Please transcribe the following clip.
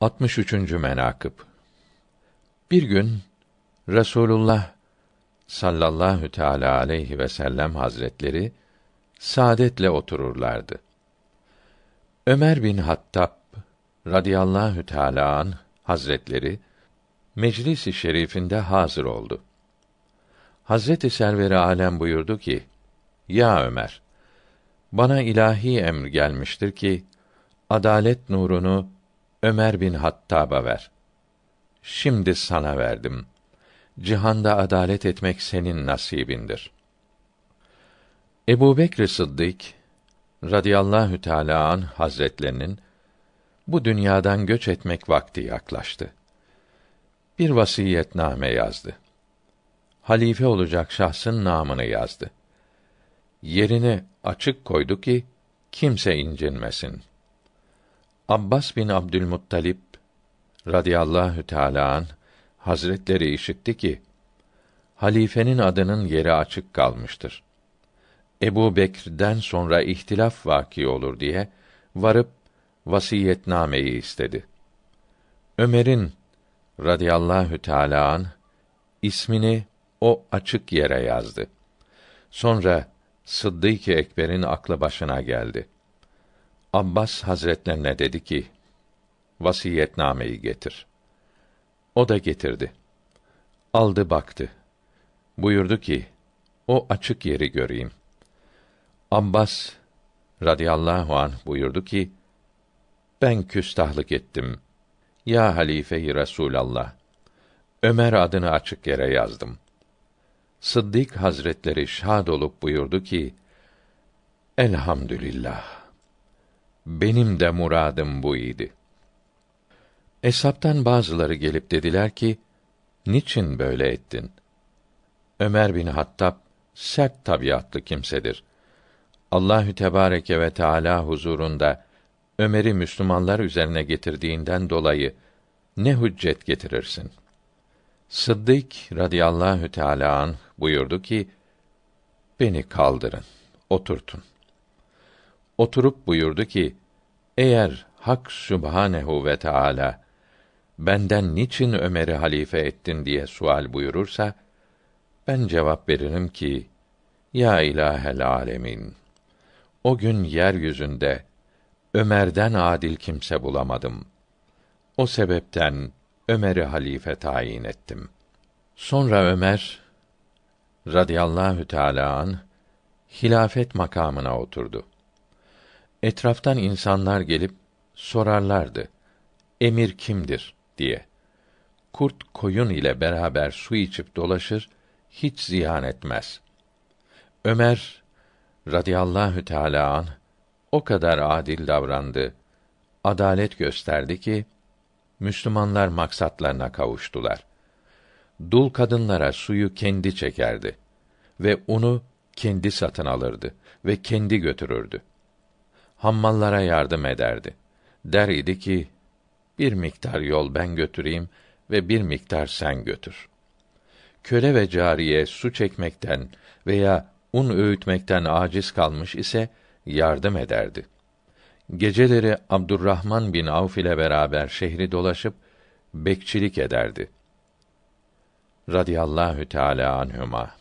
63. menakıb Bir gün Resulullah sallallahu teala aleyhi ve sellem hazretleri saadetle otururlardı. Ömer bin Hattab radıyallahu teala an hazretleri meclis-i şerifinde hazır oldu. Hazreti Server-i Alem buyurdu ki: Ya Ömer, bana ilahi emir gelmiştir ki adalet nurunu Ömer bin Hattab'a ver. Şimdi sana verdim. Cihanda adalet etmek senin nasibindir. Ebu Bekr Sıddık radıyallahu teâlâ an hazretlerinin bu dünyadan göç etmek vakti yaklaştı. Bir vasiyetname yazdı. Halife olacak şahsın namını yazdı. Yerine açık koydu ki kimse incinmesin. Abbas bin Abdülmuttalip radıyallahu teala an Hazretleri işitti ki halifenin adının yeri açık kalmıştır. Ebu Bekir'den sonra ihtilaf vaki olur diye varıp vasiyetnameyi istedi. Ömer'in radıyallahu teala an ismini o açık yere yazdı. Sonra Sıddık-ı Ekber'in aklı başına geldi. Abbas Hazretlerine dedi ki: Vasiyetnameyi getir. O da getirdi. Aldı baktı. Buyurdu ki: O açık yeri göreyim. Abbas radıyallahu an buyurdu ki: Ben küstahlık ettim. Ya halife-i Resulallah. Ömer adını açık yere yazdım. Sıddık Hazretleri şad olup buyurdu ki: Elhamdülillah benim de muradım bu idi. Esaptan bazıları gelip dediler ki, niçin böyle ettin? Ömer bin Hattab sert tabiatlı kimsedir. Allahü Tebareke ve Teala huzurunda Ömer'i Müslümanlar üzerine getirdiğinden dolayı ne hüccet getirirsin? Sıddık radıyallahu teala an buyurdu ki: Beni kaldırın, oturtun oturup buyurdu ki: Eğer Hak Sübhanehu ve Teala benden niçin Ömer'i halife ettin diye sual buyurursa ben cevap veririm ki ya ilahel alemin o gün yeryüzünde Ömer'den adil kimse bulamadım. O sebepten Ömer'i halife tayin ettim. Sonra Ömer radıyallahu teala an hilafet makamına oturdu. Etraftan insanlar gelip sorarlardı. Emir kimdir diye. Kurt koyun ile beraber su içip dolaşır, hiç ziyan etmez. Ömer radıyallahu teala an o kadar adil davrandı, adalet gösterdi ki Müslümanlar maksatlarına kavuştular. Dul kadınlara suyu kendi çekerdi ve unu kendi satın alırdı ve kendi götürürdü hammallara yardım ederdi. Der idi ki, bir miktar yol ben götüreyim ve bir miktar sen götür. Köle ve cariye su çekmekten veya un öğütmekten aciz kalmış ise yardım ederdi. Geceleri Abdurrahman bin Avf ile beraber şehri dolaşıp bekçilik ederdi. Radiyallahu Teala anhuma.